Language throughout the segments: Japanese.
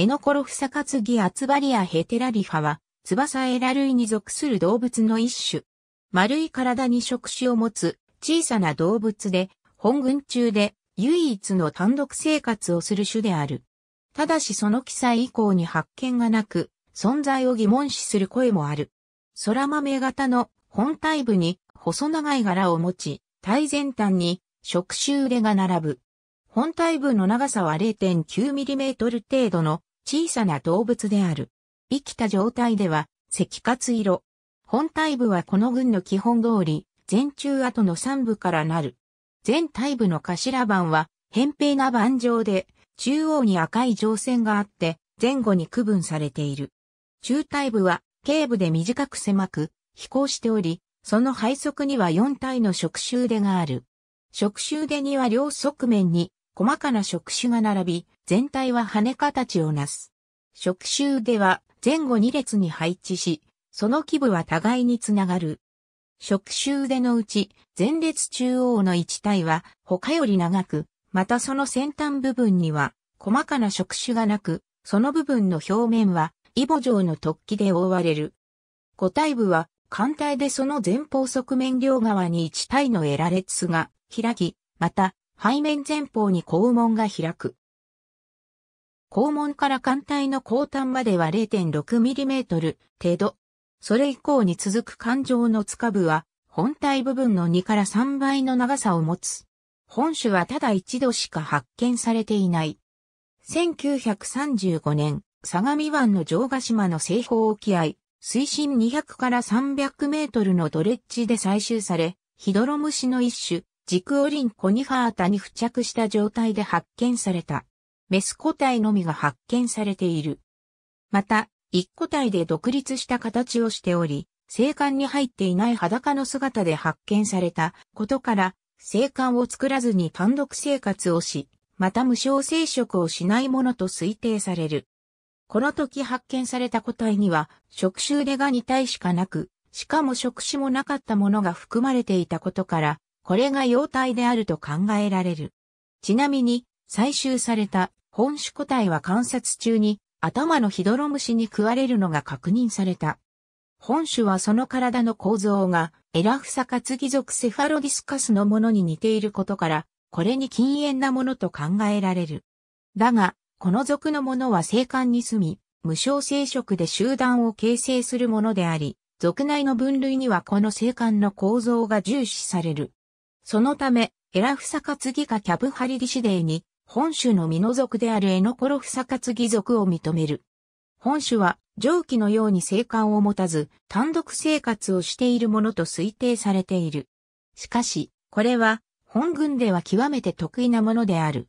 エノコロフサカツギアツバリアヘテラリファは、翼エラ類に属する動物の一種。丸い体に触手を持つ小さな動物で、本群中で唯一の単独生活をする種である。ただしその記載以降に発見がなく、存在を疑問視する声もある。空豆型の本体部に細長い柄を持ち、体全端に触手腕が並ぶ。本体部の長さは 0.9mm 程度の小さな動物である。生きた状態では、赤活色。本体部はこの群の基本通り、前中後の3部からなる。全体部の頭板は、扁平な板状で、中央に赤い上線があって、前後に区分されている。中体部は、頸部で短く狭く、飛行しており、その背側には4体の触手腕がある。触手腕には両側面に細かな触手が並び、全体は羽形をなす。触手腕は前後2列に配置し、その基部は互いにつながる。触手腕のうち、前列中央の一体は他より長く、またその先端部分には細かな触手がなく、その部分の表面はイボ状の突起で覆われる。五体部は艦体でその前方側面両側に一体のエラ列が開き、また背面前方に肛門が開く。肛門から艦隊の後端までは 0.6mm 程度。それ以降に続く艦上の塚部は、本体部分の2から3倍の長さを持つ。本種はただ一度しか発見されていない。1935年、相模湾の城ヶ島の西方沖合、水深200から300メートルのドレッジで採集され、ヒドロムシの一種、軸オリンコニファータに付着した状態で発見された。メス個体のみが発見されている。また、一個体で独立した形をしており、生管に入っていない裸の姿で発見されたことから、生管を作らずに単独生活をし、また無償生殖をしないものと推定される。この時発見された個体には、触手腕が2体しかなく、しかも触手もなかったものが含まれていたことから、これが幼体であると考えられる。ちなみに、採集された本種個体は観察中に頭のヒドロムシに食われるのが確認された。本種はその体の構造がエラフサカツギ属セファロディスカスのものに似ていることから、これに禁煙なものと考えられる。だが、この属のものは生還に住み、無償生殖で集団を形成するものであり、属内の分類にはこの生還の構造が重視される。そのため、エラフサカツギかキャブハリリシデーに、本種のミノ族であるエノコロフサカツギ族を認める。本種は蒸気のように生還を持たず、単独生活をしているものと推定されている。しかし、これは、本軍では極めて得意なものである。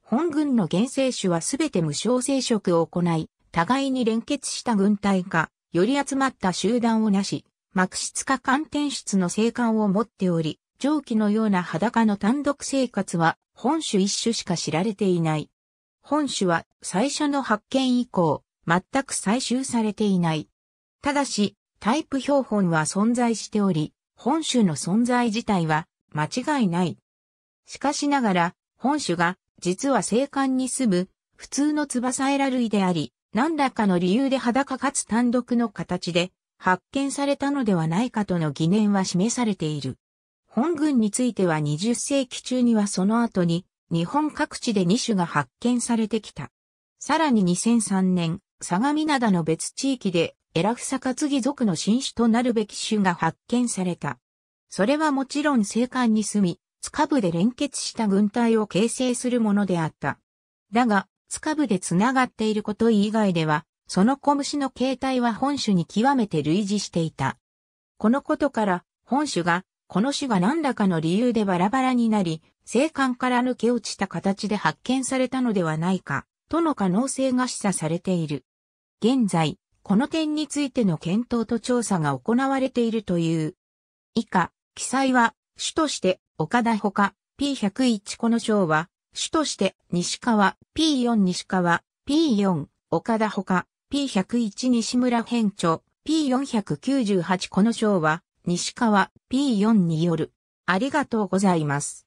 本軍の原生種はすべて無償生殖を行い、互いに連結した軍隊か、より集まった集団をなし、膜質化寒天質の生還を持っており、蒸気のような裸の単独生活は本種一種しか知られていない。本種は最初の発見以降、全く採集されていない。ただし、タイプ標本は存在しており、本種の存在自体は間違いない。しかしながら、本種が実は生還に住む普通の翼エラ類であり、何らかの理由で裸かつ単独の形で発見されたのではないかとの疑念は示されている。本群については20世紀中にはその後に日本各地で2種が発見されてきた。さらに2003年、相模灘の別地域でエラフサカツギ族の新種となるべき種が発見された。それはもちろん青函に住み、塚部で連結した軍隊を形成するものであった。だが、塚部で繋がっていること以外では、その小虫の形態は本種に極めて類似していた。このことから、本種がこの種が何らかの理由でバラバラになり、生還から抜け落ちた形で発見されたのではないか、との可能性が示唆されている。現在、この点についての検討と調査が行われているという。以下、記載は、種として、岡田ほか、P101 この章は、種として、西川、P4 西川、P4、岡田ほか、P101 西村編著、P498 この章は、西川 P4 による。ありがとうございます。